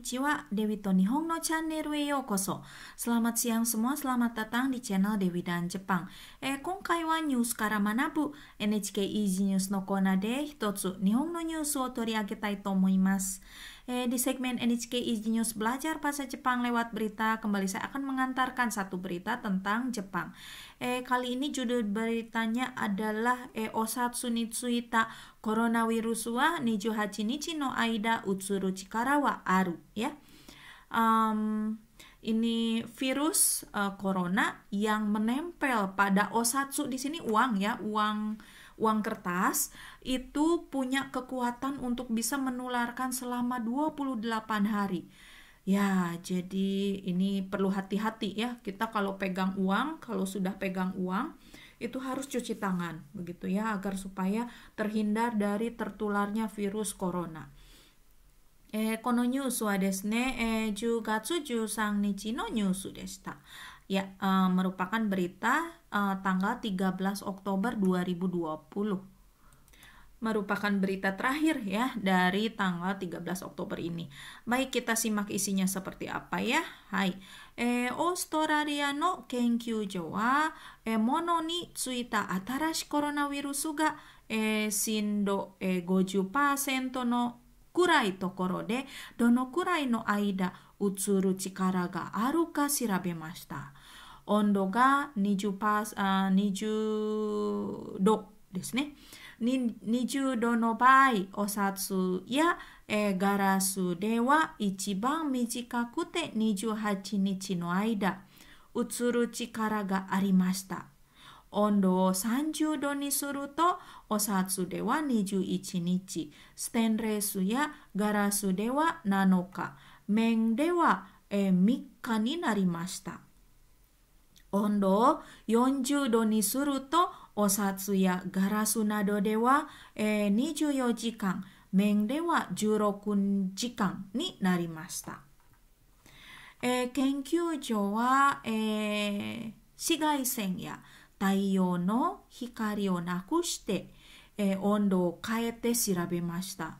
Konnichiwa, Dewi to Nihongo Channel e yokoso. Selamat siang semua, selamat datang di channel Dewi dan Jepang. えー、今回はニュースから学ぶ NHK Easy News のコーナーで一つ日本のニュースを取り上げたいと思います。Eh, di segmen NHK Easy News Belajar Bahasa Jepang lewat berita, kembali saya akan mengantarkan satu berita tentang Jepang. Eh, kali ini judul beritanya adalah eh, Osatsu Nitsuita Coronavirus wa Hachi Nichi no Aida Utsuru Chikara wa Aru. Ya. Um, ini virus uh, corona yang menempel pada osatsu di sini uang ya uang Uang kertas itu punya kekuatan untuk bisa menularkan selama 28 hari. Ya, jadi ini perlu hati-hati ya. Kita kalau pegang uang, kalau sudah pegang uang, itu harus cuci tangan begitu ya agar supaya terhindar dari tertularnya virus corona. Eh, eh, えーこのニュースはですねえー10 no news 日のニュースでした ya uh, merupakan berita uh, tanggal 13 Oktober 2020. Merupakan berita terakhir ya dari tanggal 13 Oktober ini. Baik kita simak isinya seperti apa ya. Hai. Eh, Australia no kurai wa eh, mono ni tsuita atarashi coronavirus ga eh, shindo eh, shirabemashita. 温度が 20, パあ20度ですね。20度の場合、お札や、えー、ガラスでは一番短くて28日の間、映る力がありました。温度を30度にすると、お札では21日、ステンレスやガラスでは7日、面では、えー、3日になりました。温度を40度にすると、お札やガラスなどでは、えー、24時間、面では16時間になりました。えー、研究所は、えー、紫外線や太陽の光をなくして、えー、温度を変えて調べました。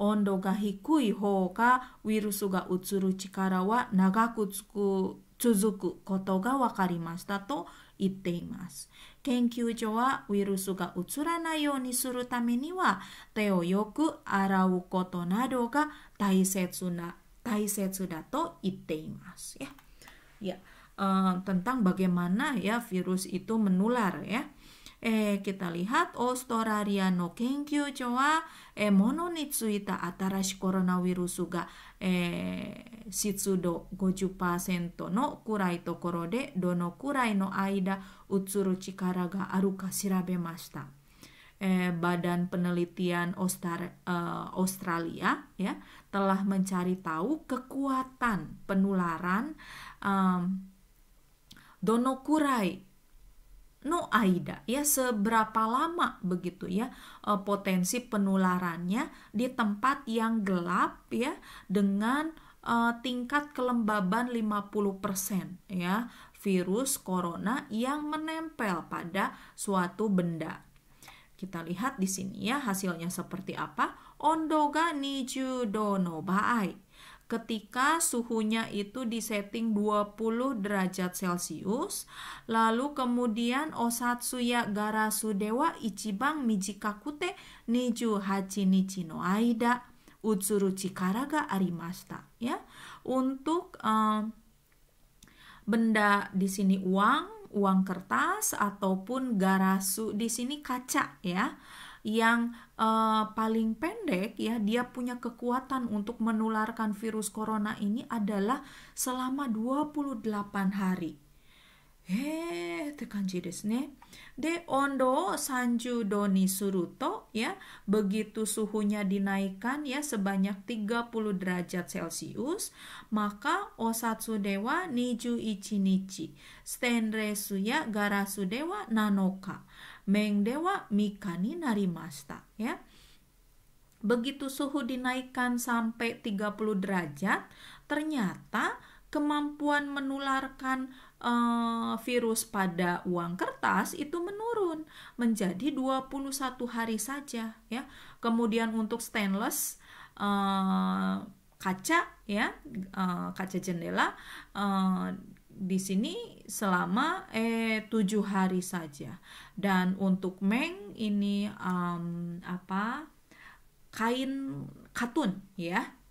温度が低い方がウイルスが移る力は長くつく続くことが分かりましたと言っています。研究所はウイルスが移らないようにするためには手をよく洗うことなどが大切な大切だと言っています。Ya, ya. Uh, tentang bagaimana ya virus itu menular ya eh, kita lihat Australia no kenkyu jo wa eh, mono ni tsuita atarashi coronavirus ga eh, shitsudo 50% no kurai tokoro de dono kurai no aida utsuru chikara ga aru ka shirabemashita. Eh, Badan Penelitian eh, Australia ya telah mencari tahu kekuatan penularan eh, dono kurai no aida ya seberapa lama begitu ya eh, potensi penularannya di tempat yang gelap ya dengan uh, tingkat kelembaban 50% ya virus corona yang menempel pada suatu benda. Kita lihat di sini ya hasilnya seperti apa. ondoga niju dono baai ketika suhunya itu disetting 20 derajat Celcius. Lalu kemudian Osatsuya Garasu Dewa Ichibang Mijikakute Niju nichi no Aida Utsuru Chikara ga arimashita ya. Untuk um, benda di sini uang, uang kertas ataupun garasu di sini kaca ya yang uh, paling pendek ya dia punya kekuatan untuk menularkan virus corona ini adalah selama 28 hari. へーって感じですね。で、ondo 30 do suruto ya, begitu suhunya dinaikkan ya sebanyak 30 derajat Celcius, maka osatsu dewa niju nichi, stenresu ya garasu dewa nanoka, meng dewa mikani narimasta ya. Begitu suhu dinaikkan sampai 30 derajat, ternyata kemampuan menularkan uh, virus pada uang kertas itu menurun menjadi 21 hari saja ya. Kemudian untuk stainless uh, kaca ya uh, kaca jendela uh, di sini selama eh tujuh hari saja dan untuk meng ini um, apa kain katun ya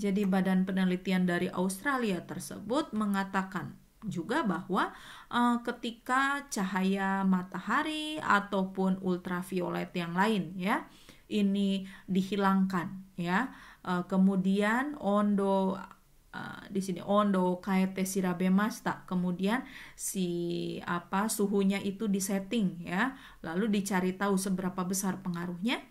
Jadi badan penelitian dari Australia tersebut mengatakan juga bahwa uh, ketika cahaya matahari ataupun ultraviolet yang lain ya ini dihilangkan ya uh, kemudian ondo uh, di sini ondo kaete sirabe masta kemudian si apa suhunya itu disetting ya lalu dicari tahu seberapa besar pengaruhnya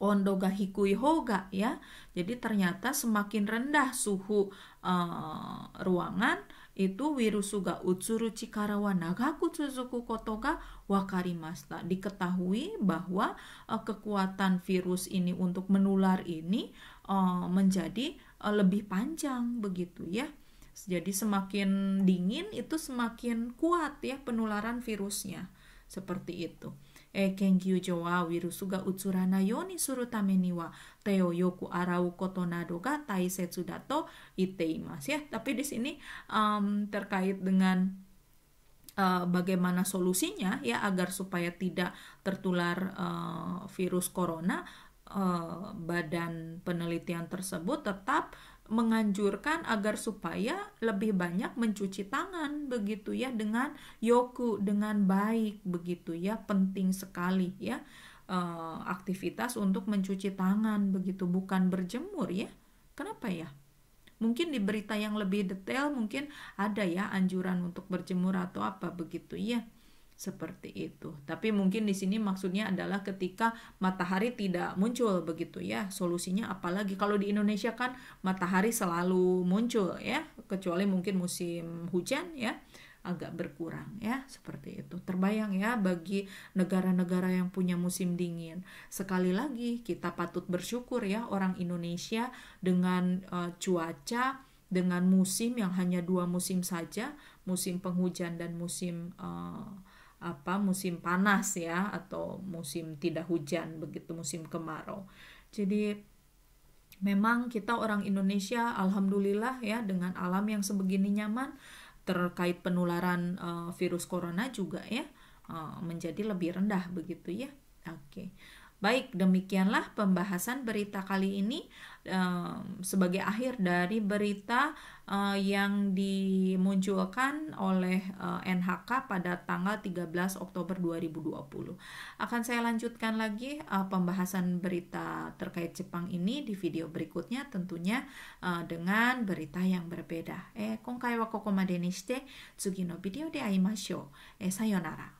ondo ga hikui hoga ya. Jadi ternyata semakin rendah suhu uh, ruangan itu virus juga utsuru chikara wa nagaku tsuzuku koto ga wakarimasta. Diketahui bahwa uh, kekuatan virus ini untuk menular ini uh, menjadi uh, lebih panjang begitu ya. Jadi semakin dingin itu semakin kuat ya penularan virusnya. Seperti itu e kengi ujo wa wirusu ga yoni suru tame wa teo yoku arau koto nado ga tai setsu dato ite imas ya tapi di sini um, terkait dengan e, bagaimana solusinya ya agar supaya tidak tertular uh, virus corona uh, badan penelitian tersebut tetap menganjurkan agar supaya lebih banyak mencuci tangan begitu ya dengan yoku dengan baik begitu ya penting sekali ya e, aktivitas untuk mencuci tangan begitu bukan berjemur ya kenapa ya mungkin di berita yang lebih detail mungkin ada ya anjuran untuk berjemur atau apa begitu ya seperti itu. Tapi mungkin di sini maksudnya adalah ketika matahari tidak muncul begitu ya. Solusinya apalagi kalau di Indonesia kan matahari selalu muncul ya, kecuali mungkin musim hujan ya agak berkurang ya seperti itu. Terbayang ya bagi negara-negara yang punya musim dingin. Sekali lagi kita patut bersyukur ya orang Indonesia dengan uh, cuaca dengan musim yang hanya dua musim saja, musim penghujan dan musim uh, apa musim panas ya atau musim tidak hujan begitu musim kemarau. Jadi memang kita orang Indonesia alhamdulillah ya dengan alam yang sebegini nyaman terkait penularan uh, virus corona juga ya uh, menjadi lebih rendah begitu ya. Oke. Okay. Baik, demikianlah pembahasan berita kali ini sebagai akhir dari berita eh, yang dimunculkan oleh eh, NHK pada tanggal 13 Oktober 2020. Akan saya lanjutkan lagi eh, pembahasan berita terkait Jepang ini di video berikutnya tentunya dengan berita yang berbeda. Eh, video Eh, Sayonara.